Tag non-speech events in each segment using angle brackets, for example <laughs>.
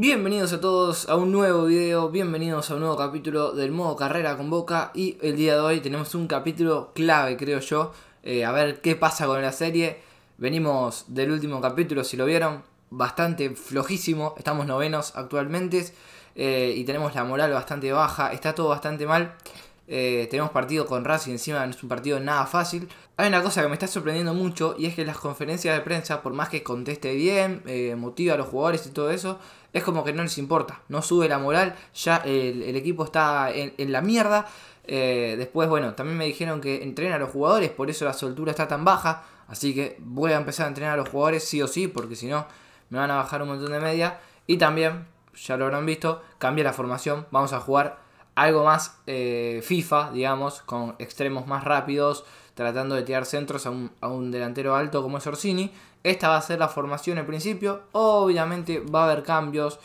Bienvenidos a todos a un nuevo video, bienvenidos a un nuevo capítulo del modo carrera con Boca y el día de hoy tenemos un capítulo clave creo yo, eh, a ver qué pasa con la serie, venimos del último capítulo si lo vieron, bastante flojísimo, estamos novenos actualmente eh, y tenemos la moral bastante baja, está todo bastante mal, eh, tenemos partido con Racing encima, no es un partido nada fácil. Hay una cosa que me está sorprendiendo mucho y es que las conferencias de prensa, por más que conteste bien, eh, motiva a los jugadores y todo eso, es como que no les importa, no sube la moral, ya el, equipo está en, la mierda. Eh, después, bueno, también me dijeron que entrena a los jugadores, por eso la soltura está tan baja. Así que voy a empezar a entrenar a los jugadores sí o sí, porque si no me van a bajar un montón de media. Y también, ya lo habrán visto, cambia la formación, vamos a jugar algo más eh, FIFA, digamos, con extremos más rápidos, tratando de tirar centros a un, a un delantero alto como es Orsini. Esta va a ser la formación al principio. Obviamente va a haber cambios.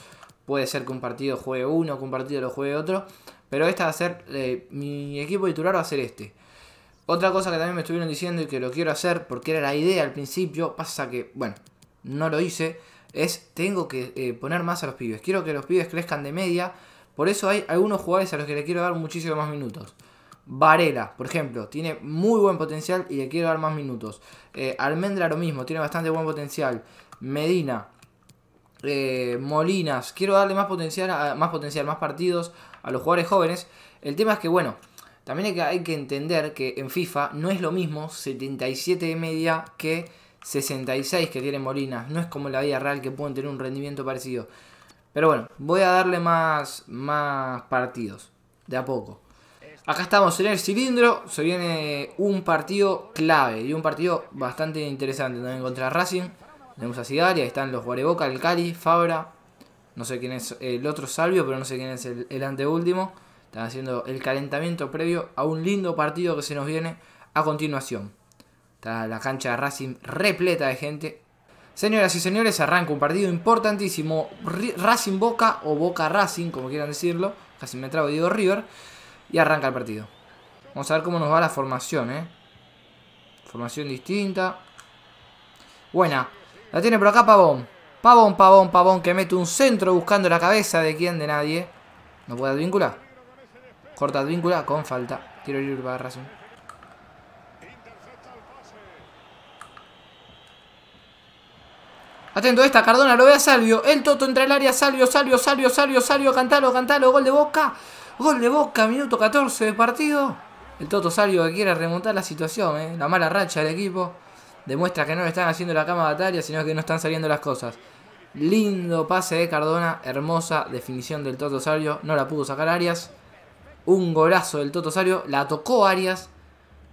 Puede ser que un partido juegue uno, que un partido lo juegue otro. Pero esta va a ser, eh, mi equipo titular va a ser este. Otra cosa que también me estuvieron diciendo y que lo quiero hacer porque era la idea al principio, pasa que, bueno, no lo hice, es tengo que eh, poner más a los pibes. Quiero que los pibes crezcan de media, por eso hay algunos jugadores a los que le quiero dar muchísimos más minutos. Varela, por ejemplo, tiene muy buen potencial y le quiero dar más minutos. Eh, Almendra lo mismo, tiene bastante buen potencial. Medina, eh, Molinas, quiero darle más potencial, más más partidos a los jugadores jóvenes. El tema es que, bueno, también hay que, entender que en FIFA no es lo mismo 77 de media que 66 que tiene Molinas. No es como en la vida real que pueden tener un rendimiento parecido. Pero bueno, voy a darle más, más partidos, de a poco. Acá estamos en el cilindro, se viene un partido clave y un partido bastante interesante también contra Racing. Tenemos a Sigali, ahí están los Guareboca, el Cali, Fabra, no sé quién es el otro Salvio, pero no sé quién es el, anteúltimo. Están haciendo el calentamiento previo a un lindo partido que se nos viene a continuación. Está la cancha de Racing repleta de gente. Señoras y señores, arranca un partido importantísimo. Racing Boca o Boca Racing, como quieran decirlo. Casi me trago Diego River y arranca el partido. Vamos a ver cómo nos va la formación, ¿eh? Formación distinta. Buena. La tiene por acá Pavón. Pavón, Pavón, Pavón, que mete un centro buscando la cabeza de quién, de nadie. No puede advíncula. Corta advíncula con falta. Tiro libre para Racing. Atento esta, Cardona lo ve a Salvio. El Toto entra al área. Salvio, Salvio, Salvio, Salvio, Salvio. Cantalo, cantalo. Gol de Boca. Gol de Boca, minuto 14 de partido. El Toto Sario que quiere remontar la situación, eh. la mala racha del equipo. Demuestra que no le están haciendo la cama a batalla, sino que no están saliendo las cosas. Lindo pase de Cardona, hermosa definición del Toto Sario. No la pudo sacar Arias. Un golazo del Toto Sario. la tocó Arias.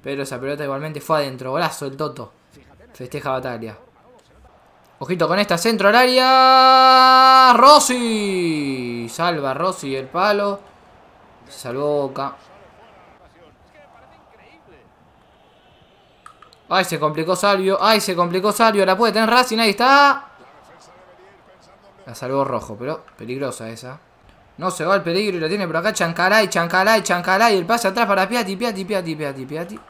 Pero esa pelota igualmente fue adentro. Golazo del Toto. Festeja batalla. Ojito con esta, centro al área. Rossi. Salva Rossi el palo. Salvó Boca. Ay, se complicó Salvio. Ay, se complicó Salvio. La puede tener Racing. Ahí está. La salvó Rojo, pero peligrosa esa. No se va el peligro y la tiene por acá. Chancalay, Chancalay, Chancalay. El pase atrás para piati piati piati piati piati.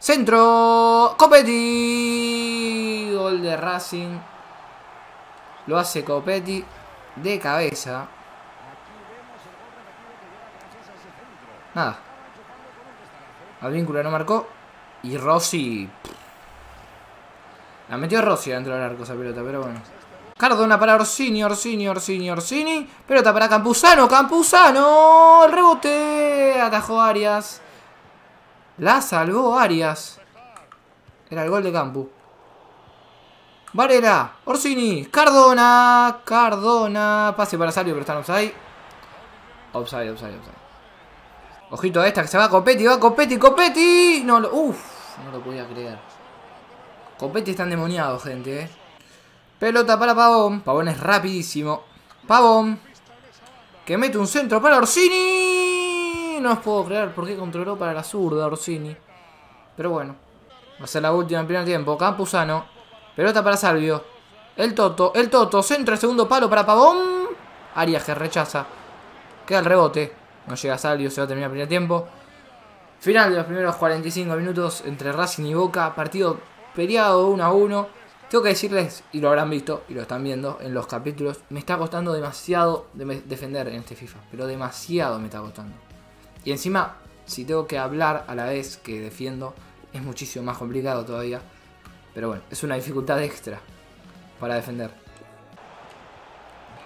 Centro. Copetti. Gol de Racing. Lo hace Copetti de cabeza. Nada. Advíncula no marcó. Y Rossi... La metió Rossi dentro del arco esa pelota, pero bueno. Cardona para Orsini, Orsini, Orsini, Orsini. Pelota para Campuzano, Campuzano. El rebote. Atajó Arias. La salvó Arias. Era el gol de Campu. Varela, Orsini, Cardona, Cardona. Pase para Salio, pero está en offside. Offside, offside, offside. Ojito a esta que se va Copetti, va Copetti, Copetti. No lo. Uf, no lo podía creer. Copetti está endemoniado, gente, eh. Pelota para Pavón. Pavón es rapidísimo. Pavón. Que mete un centro para Orsini. No os puedo creer por qué controló para la zurda Orsini. Pero bueno. Va a ser la última en primer tiempo. Campuzano. Pelota para Salvio. El Toto. El Toto. Centro el segundo palo para Pavón. Arias que rechaza. Queda el rebote. No llega Salvio, se va a terminar el primer tiempo. Final de los primeros 45 minutos entre Racing y Boca. Partido peleado 1 a 1. Tengo que decirles, y lo habrán visto, y lo están viendo en los capítulos, me está costando demasiado defender en este FIFA. Pero demasiado me está costando. Y encima, si tengo que hablar a la vez que defiendo, es muchísimo más complicado todavía. Pero bueno, es una dificultad extra para defender.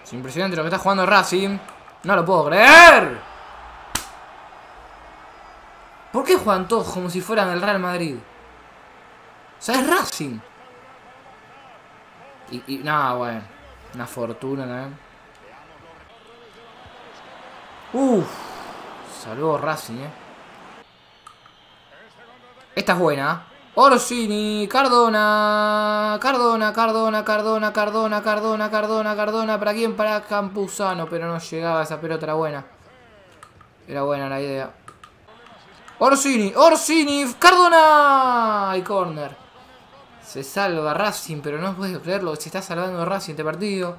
Es impresionante lo que está jugando Racing. No lo puedo creer. ¿Por qué juegan todos como si fueran el Real Madrid? O sea, es Racing. Y, nada, bueno. Una fortuna también. Uff. saludos Racing, eh. Esta es buena. ¿eh? Orsini, Cardona, Cardona, Cardona, Cardona, Cardona, Cardona, Cardona, Cardona, ¿para quién? Para Campuzano, pero no llegaba esa pelota, era buena. Era buena la idea. Orsini, Orsini, Cardona y corner. Se salva Racing, pero no puedo creerlo. Se está salvando Racing este partido.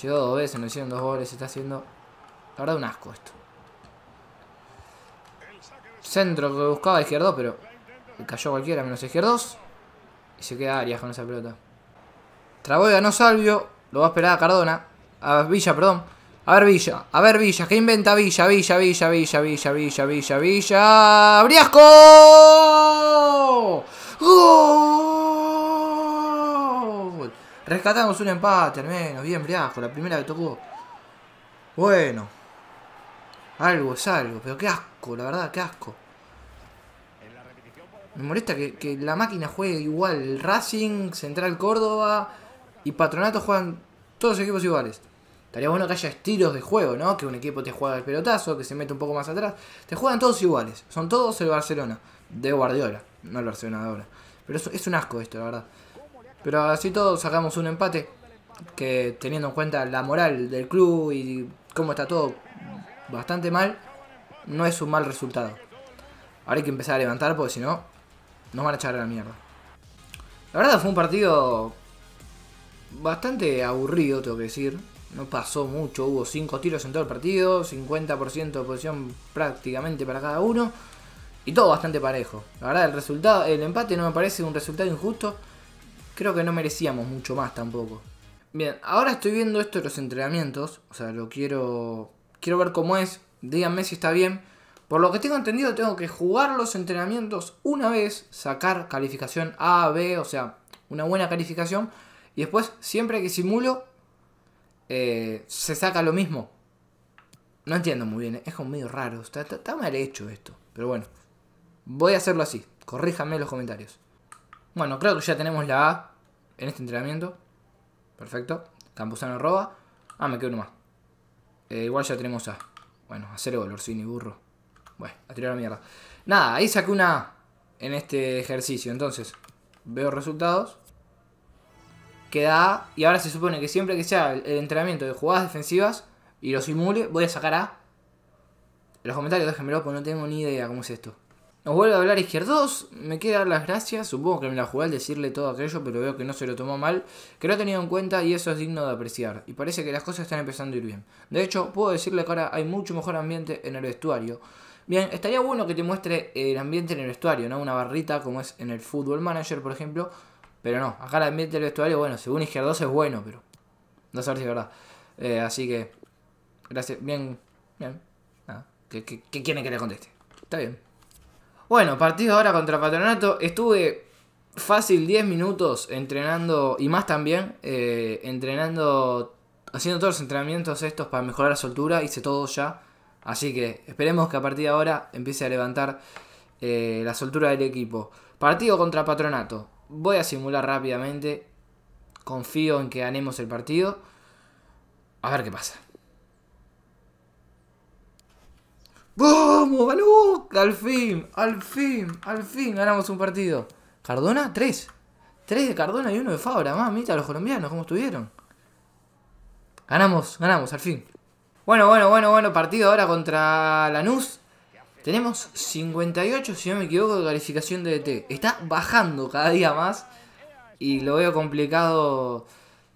Llegó dos veces, no hicieron dos goles. Se está haciendo, la verdad, un asco esto. Centro que buscaba izquierdo, pero cayó cualquiera menos izquierdos. Y se queda Arias con esa pelota. Traboya no Salvio. Lo va a esperar a Cardona. A Villa, perdón. A ver Villa, a ver Villa, que inventa Villa, Villa, Villa, Villa, Villa, Villa, Villa, Villa. ¡Briasco! Rescatamos un empate al menos, bien Briasco, la primera que tocó. Bueno. Algo es algo, pero qué asco, la verdad, qué asco. Me molesta que, la máquina juegue igual. Racing, Central Córdoba y Patronato juegan todos los equipos iguales. Estaría bueno que haya estilos de juego, ¿no? Que un equipo te juega el pelotazo, que se mete un poco más atrás. Te juegan todos iguales. Son todos el Barcelona. De Guardiola. No el Barcelona de ahora. Pero es, es un asco esto, la verdad. Pero así todos sacamos un empate. Que teniendo en cuenta la moral del club y cómo está todo bastante mal, no es un mal resultado. Ahora hay que empezar a levantar porque si no, nos van a echar a la mierda. La verdad fue un partido bastante aburrido, tengo que decir no pasó mucho, hubo 5 tiros en todo el partido, 50% de posición prácticamente para cada uno y todo bastante parejo. La verdad el resultado, el empate no me parece un resultado injusto. Creo que no merecíamos mucho más tampoco. Bien, ahora estoy viendo esto de los entrenamientos, o sea, lo quiero quiero ver cómo es. Díganme si está bien. Por lo que tengo entendido, tengo que jugar los entrenamientos una vez, sacar calificación A, B, o sea, una buena calificación. Y después, siempre que simulo, eh, se saca lo mismo. No entiendo muy bien, es como medio raro, está, mal hecho esto. Pero bueno, voy a hacerlo así, Corríjame los comentarios. Bueno, creo que ya tenemos la A en este entrenamiento. Perfecto, Campuzano roba. Ah, me quedo uno más. Eh, igual ya tenemos A. Bueno, a cero ni burro. Bueno, a tirar la mierda. Nada, ahí saqué una A en este ejercicio. Entonces, veo resultados queda da, y ahora se supone que siempre que sea el entrenamiento de jugadas defensivas y lo simule, voy a sacar a... En los comentarios déjenmelo porque no tengo ni idea cómo es esto. Nos vuelve a hablar Izquierdos, me quiere dar las gracias, supongo que me la jugué al decirle todo aquello, pero veo que no se lo tomó mal, que lo ha tenido en cuenta y eso es digno de apreciar, y parece que las cosas están empezando a ir bien. De hecho, puedo decirle que ahora hay mucho mejor ambiente en el vestuario. Bien, estaría bueno que te muestre el ambiente en el vestuario, ¿no? Una barrita como es en el Football Manager, por ejemplo, pero no, acá la mete el vestuario, bueno, según Izquierdos es bueno, pero no sé si es verdad. Eh, así que, gracias, bien, bien. ¿qué, que le conteste? Está bien. Bueno, partido ahora contra Patronato. Estuve fácil 10 minutos entrenando, y más también, eh, entrenando, haciendo todos los entrenamientos estos para mejorar la soltura. Hice todo ya. Así que esperemos que a partir de ahora empiece a levantar eh, la soltura del equipo. Partido contra Patronato. Voy a simular rápidamente. Confío en que ganemos el partido. A ver qué pasa. ¡Vamos, Balú! Al fin, al fin, al fin ganamos un partido. ¿Cardona? Tres. Tres de Cardona y uno de Fabra. Mamita, los colombianos, ¿cómo estuvieron? Ganamos, ganamos, al fin. Bueno, bueno, bueno, bueno, partido ahora contra Lanús. Tenemos 58, si no me equivoco, de calificación de DT. E está bajando cada día más. Y lo veo complicado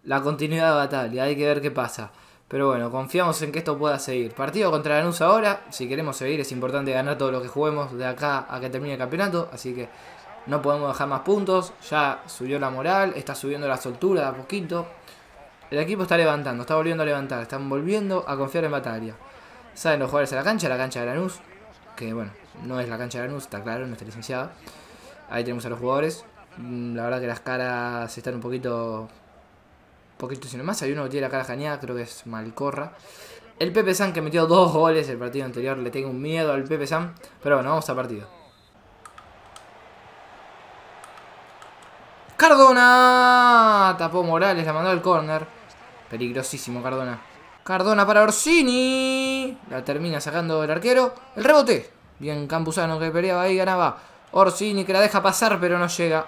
la continuidad de batalla. Hay que ver qué pasa. Pero bueno, confiamos en que esto pueda seguir. Partido contra Lanús ahora. Si queremos seguir es importante ganar todo lo que juguemos de acá a que termine el campeonato. Así que no podemos dejar más puntos. Ya subió la moral. Está subiendo la soltura de a poquito. El equipo está levantando. Está volviendo a levantar. Están volviendo a confiar en batalla. Saben los jugadores a la cancha. La cancha de Lanús que bueno, no es la cancha de Lanús, está claro, no está licenciada. Ahí tenemos a los jugadores. Mm, la verdad que las caras están un poquito... Poquito sino más. Hay uno que tiene la cara jañada, creo que es Malcorra. El Pepe San que metió dos goles el partido anterior. Le tengo un miedo al Pepe San. Pero bueno, vamos a partido. Cardona. Tapó Morales, la mandó al córner. Peligrosísimo Cardona. Cardona para Orsini. La termina sacando el arquero. El rebote. Bien Campuzano que peleaba ahí, ganaba. Orsini que la deja pasar, pero no llega.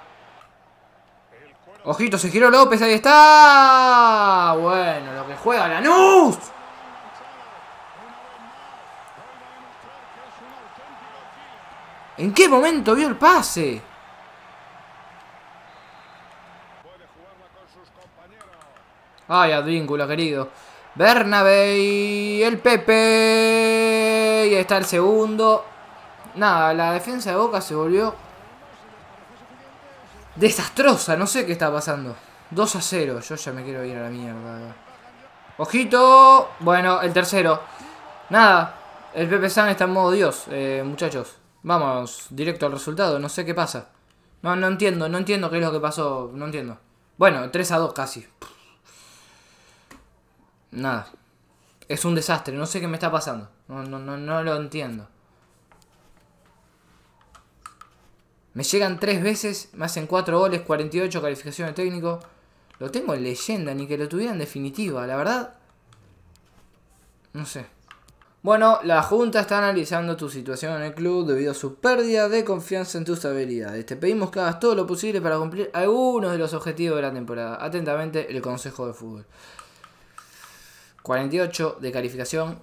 Ojito, se giró López, ahí está. Bueno, lo que juega Lanús. ¿En qué momento vio el pase? Ay, Advíncula, querido. Bernabé el Pepe. Y ahí está el segundo. Nada, la defensa de Boca se volvió desastrosa. No sé qué está pasando. 2 a 0. Yo ya me quiero ir a la mierda. Ojito. Bueno, el tercero. Nada. El Pepe San está en modo Dios, eh, muchachos. Vamos, directo al resultado. No sé qué pasa. No, no entiendo. No entiendo qué es lo que pasó. No entiendo. Bueno, 3 a 2 casi. Nada. Es un desastre, no sé qué me está pasando. No, no, no, no lo entiendo. Me llegan tres veces, me hacen cuatro goles, 48 calificaciones técnico. Lo tengo en leyenda, ni que lo tuviera en definitiva, la verdad. No sé. Bueno, la Junta está analizando tu situación en el club debido a su pérdida de confianza en tus habilidades. Te pedimos que hagas todo lo posible para cumplir algunos de los objetivos de la temporada. Atentamente, el Consejo de Fútbol. 48 de calificación.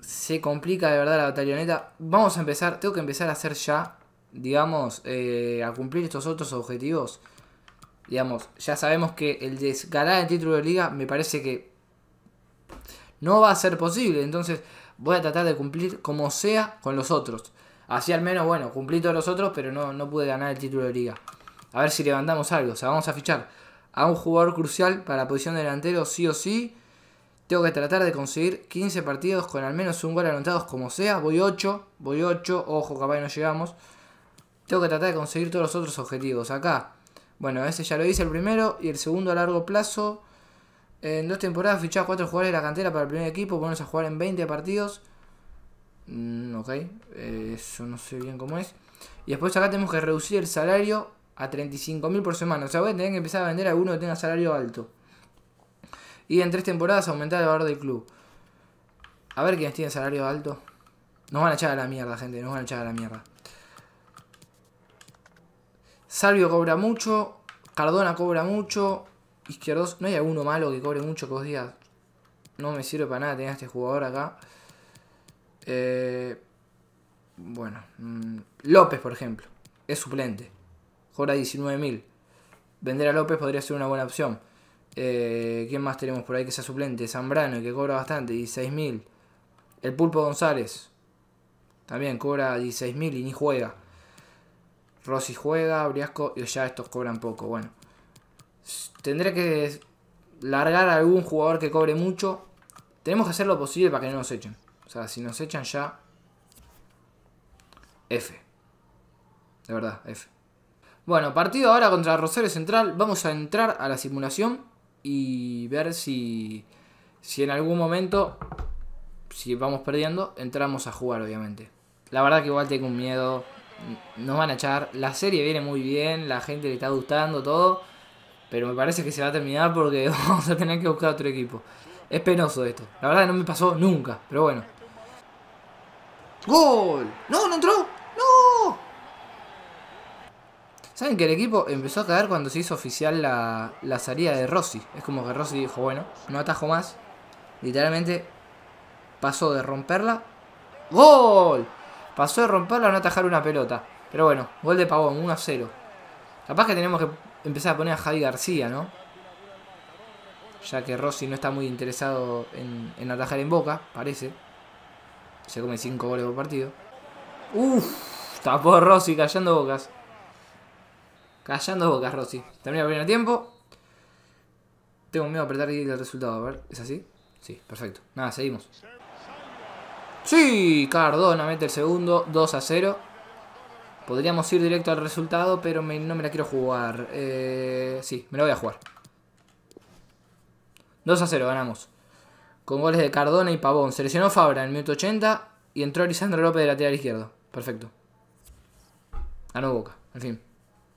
Se complica de verdad la batalloneta. Vamos a empezar, tengo que empezar a hacer ya, digamos, eh, a cumplir estos otros objetivos. Digamos, ya sabemos que el de ganar el título de liga me parece que no va a ser posible. Entonces voy a tratar de cumplir como sea con los otros. Así al menos, bueno, cumplí todos los otros, pero no, no pude ganar el título de liga. A ver si levantamos algo. O sea, vamos a fichar a un jugador crucial para la posición delantero, sí o sí. Tengo que tratar de conseguir 15 partidos con al menos un gol anotados como sea. Voy 8, voy 8, ojo, capaz no llegamos. Tengo que tratar de conseguir todos los otros objetivos. Acá, bueno, ese ya lo hice el primero y el segundo a largo plazo. En dos temporadas a 4 jugadores de la cantera para el primer equipo, ponerse a jugar en 20 partidos. Mm, ok, eso no sé bien cómo es. Y después acá tenemos que reducir el salario a 35.000 por semana. O sea, voy a tener que empezar a vender a alguno que tenga salario alto y en tres temporadas aumentar el valor del club. A ver quiénes tienen salario alto. Nos van a echar a la mierda, gente. Nos van a echar a la mierda. Salvio cobra mucho. Cardona cobra mucho. Izquierdos. ¿No hay alguno malo que cobre mucho que os digas? No me sirve para nada tener a este jugador acá. Eh, bueno. Mm, López, por ejemplo. Es suplente. Cobra 19.000. Vender a López podría ser una buena opción. Eh, ¿Quién más tenemos por ahí que sea suplente? Zambrano, que cobra bastante, 16.000. El Pulpo González. También cobra 16.000 y ni juega. Rossi juega, Briasco y ya estos cobran poco. Bueno, tendré que largar a algún jugador que cobre mucho. Tenemos que hacer lo posible para que no nos echen. O sea, si nos echan ya... F. De verdad, F. Bueno, partido ahora contra Rosario Central. Vamos a entrar a la simulación y ver si, si en algún momento, si vamos perdiendo, entramos a jugar, obviamente. La verdad que igual tengo un miedo, nos van a echar. La serie viene muy bien, la gente le está gustando todo, pero me parece que se va a terminar porque <laughs> vamos a tener que buscar otro equipo. Es penoso esto. La verdad no me pasó nunca, pero bueno. ¡Gol! ¡No, no entró! ¿Saben que el equipo empezó a caer cuando se hizo oficial la, salida de Rossi? Es como que Rossi dijo, bueno, no atajo más. Literalmente pasó de romperla. ¡Gol! Pasó de romperla a no atajar una pelota. Pero bueno, gol de Pavón, 1 a 0. Capaz que tenemos que empezar a poner a Javi García, ¿no? Ya que Rossi no está muy interesado en, atajar en boca, parece. Se come 5 goles por partido. ¡Uf! Tapó Rossi cayendo bocas. Callando bocas, Rossi. Termina el tiempo. Tengo miedo a apretar el resultado. A ver, ¿es así? Sí, perfecto. Nada, seguimos. Sí, Cardona mete el segundo. 2 a 0. Podríamos ir directo al resultado, pero no me la quiero jugar. Eh, sí, me la voy a jugar. 2 a 0, ganamos. Con goles de Cardona y Pavón. Seleccionó Fabra en el minuto 80 y entró Lisandro López de lateral izquierdo. Perfecto. Ganó Boca, en fin.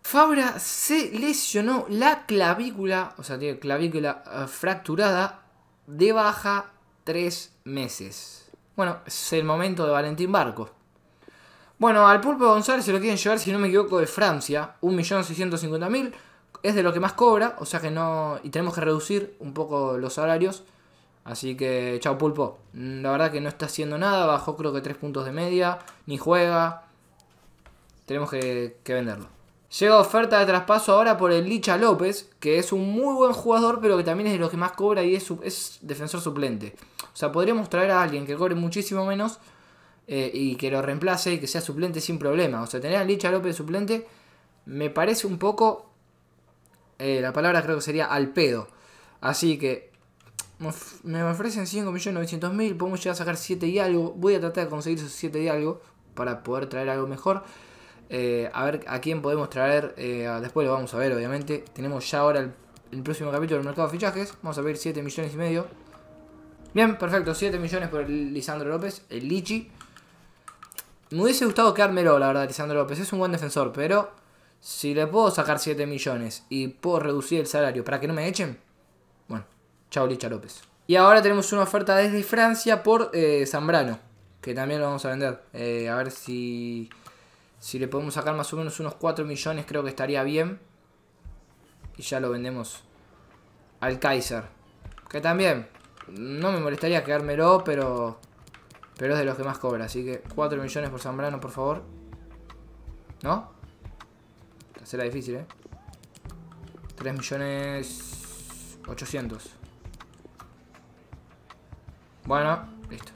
Fabra se lesionó la clavícula, o sea, tiene clavícula eh, fracturada, de baja tres meses. Bueno, es el momento de Valentín Barco. Bueno, al Pulpo González se lo quieren llevar, si no me equivoco, de Francia. 1.650.000 es de lo que más cobra, o sea que no... Y tenemos que reducir un poco los salarios. Así que, chao Pulpo. Mm, la verdad que no está haciendo nada, bajó creo que 3 puntos de media, ni juega. Tenemos que venderlo. Llega oferta de traspaso ahora por el Licha López, que es un muy buen jugador, pero que también es de los que más cobra y es, defensor suplente. O sea, podríamos traer a alguien que cobre muchísimo menos eh, y que lo reemplace y que sea suplente sin problema. O sea, tener a Licha López suplente me parece un poco. Eh, la palabra creo que sería al pedo. Así que me ofrecen 5.900.000, podemos llegar a sacar 7 y algo. Voy a tratar de conseguir esos 7 y algo para poder traer algo mejor. Eh, a ver a quién podemos traer. Eh, después lo vamos a ver, obviamente. Tenemos ya ahora el, próximo capítulo del mercado de fichajes. Vamos a ver 7 millones y medio. Bien, perfecto. 7 millones por Lisandro López, el Lichi. Me hubiese gustado quedármelo, la verdad, Lisandro López. Es un buen defensor, pero si le puedo sacar 7 millones y puedo reducir el salario para que no me echen, bueno, chao Licha López. Y ahora tenemos una oferta desde Francia por eh, Zambrano, que también lo vamos a vender. a ver si si le podemos sacar más o menos unos 4 millones creo que estaría bien. Y ya lo vendemos al Kaiser. Que también, no me molestaría quedármelo, pero... Pero es de los que más cobra, así que 4 millones por Zambrano, por favor. ¿No? Será difícil, ¿eh? 3 millones... 800. Bueno, listo.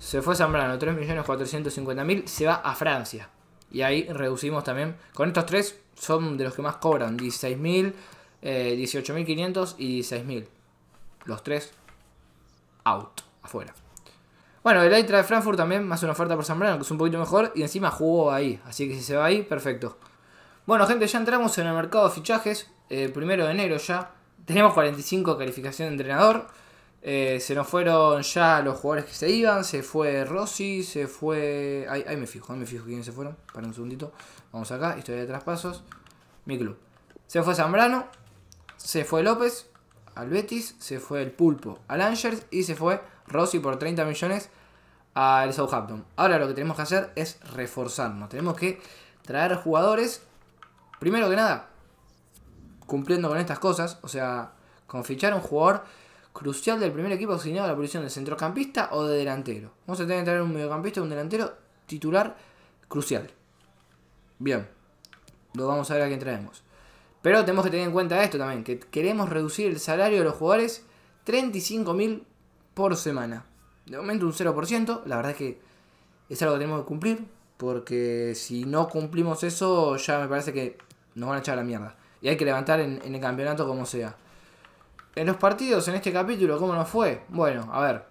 Se fue Zambrano, 3.450.000, se va a Francia. Y ahí reducimos también. Con estos tres son de los que más cobran. 16.000, 18.500 eh, y 16.000. Los tres out, afuera. Bueno, el EITRA de Frankfurt también, más una oferta por Zambrano, que es un poquito mejor. Y encima jugó ahí. Así que si se va ahí, perfecto. Bueno, gente, ya entramos en el mercado de fichajes. Eh, primero de enero ya. Tenemos 45 calificación de entrenador. Eh, se nos fueron ya los jugadores que se iban. Se fue Rossi, se fue. Ahí, me fijo, me fijo quiénes se fueron. Para un segundito. Vamos acá, historia de traspasos. Mi club. Se fue Zambrano, se fue López al Betis, se fue el Pulpo al Angers y se fue Rossi por 30 millones al Southampton. Ahora lo que tenemos que hacer es reforzarnos. Tenemos que traer jugadores, primero que nada, cumpliendo con estas cosas, o sea, con fichar un jugador crucial del primer equipo asignado a la posición de centrocampista o de delantero. Vamos a tener que traer un mediocampista, un delantero titular crucial. Bien, lo vamos a ver a quién traemos. Pero tenemos que tener en cuenta esto también, que queremos reducir el salario de los jugadores 35.000 por semana. De momento un 0%, la verdad es que es algo que tenemos que cumplir, porque si no cumplimos eso ya me parece que nos van a echar a la mierda. Y hay que levantar en el campeonato como sea. En los partidos, en este capítulo, ¿cómo nos fue? Bueno, a ver.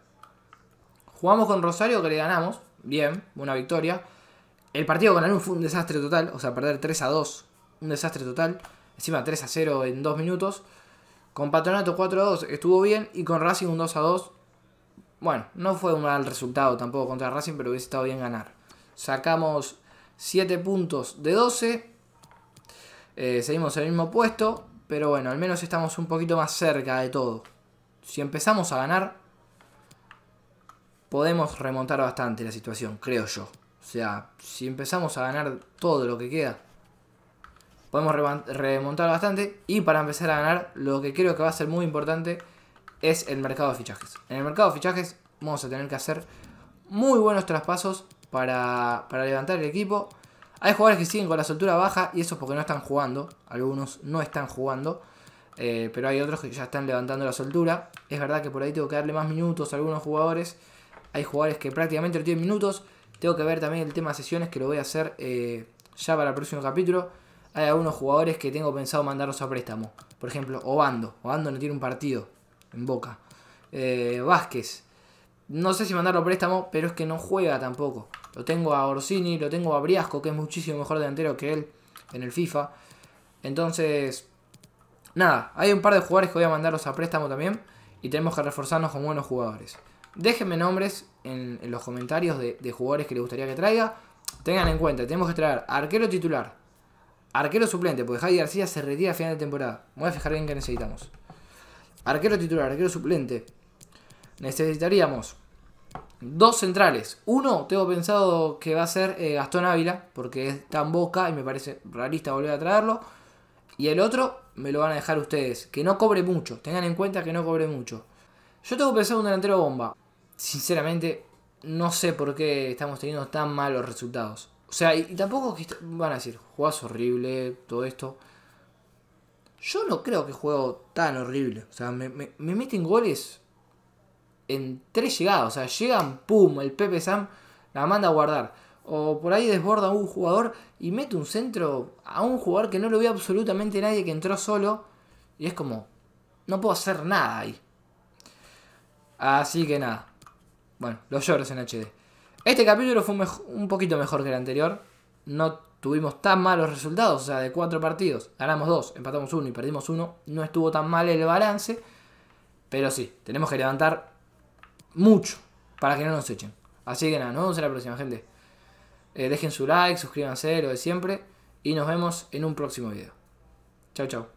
Jugamos con Rosario, que le ganamos. Bien, una victoria. El partido con Lanús fue un desastre total. O sea, perder 3 a 2. Un desastre total. Encima 3 a 0 en 2 minutos. Con Patronato 4 a 2 estuvo bien. Y con Racing un 2 a 2. Bueno, no fue un mal resultado tampoco contra Racing, pero hubiese estado bien ganar. Sacamos 7 puntos de 12. Eh, seguimos en el mismo puesto. Pero bueno, al menos estamos un poquito más cerca de todo. Si empezamos a ganar, podemos remontar bastante la situación, creo yo. O sea, si empezamos a ganar todo lo que queda, podemos remontar bastante. Y para empezar a ganar, lo que creo que va a ser muy importante es el mercado de fichajes. En el mercado de fichajes vamos a tener que hacer muy buenos traspasos para, para levantar el equipo. Hay jugadores que siguen con la soltura baja y eso es porque no están jugando. Algunos no están jugando. Eh, pero hay otros que ya están levantando la soltura. Es verdad que por ahí tengo que darle más minutos a algunos jugadores. Hay jugadores que prácticamente no tienen minutos. Tengo que ver también el tema de sesiones que lo voy a hacer eh, ya para el próximo capítulo. Hay algunos jugadores que tengo pensado mandarlos a préstamo. Por ejemplo, Obando. Obando no tiene un partido en boca. Eh, Vázquez no sé si mandarlo a préstamo, pero es que no juega tampoco. Lo tengo a Orsini, lo tengo a Briasco, que es muchísimo mejor delantero que él en el FIFA. Entonces, nada, hay un par de jugadores que voy a mandarlos a préstamo también. Y tenemos que reforzarnos con buenos jugadores. Déjenme nombres en, los comentarios de, jugadores que les gustaría que traiga. Tengan en cuenta, tenemos que traer arquero titular, arquero suplente, porque Javi García se retira a final de temporada. voy a fijar bien que necesitamos. Arquero titular, arquero suplente, necesitaríamos dos centrales. Uno, tengo pensado que va a ser eh, Gastón Ávila, porque es tan boca y me parece realista volver a traerlo. Y el otro me lo van a dejar ustedes. Que no cobre mucho. Tengan en cuenta que no cobre mucho. Yo tengo pensado un delantero bomba. Sinceramente, no sé por qué estamos teniendo tan malos resultados. O sea, y, tampoco van a decir, juegas horrible, todo esto. Yo no creo que juego tan horrible. O sea, me meten goles en tres llegadas. O sea, llegan, pum, el Pepe Sam la manda a guardar. O por ahí desborda un jugador y mete un centro a un jugador que no lo vio absolutamente nadie que entró solo. Y es como, no puedo hacer nada ahí. Así que nada. Bueno, los llores en HD. Este capítulo fue un, poquito mejor que el anterior. No tuvimos tan malos resultados. O sea, de cuatro partidos ganamos dos, empatamos uno y perdimos uno. No estuvo tan mal el balance. Pero sí, tenemos que levantar mucho para que no nos echen. Así que nada, nos vemos en la próxima, gente. Eh, dejen su like, suscríbanse, lo de siempre. Y nos vemos en un próximo video. chao chao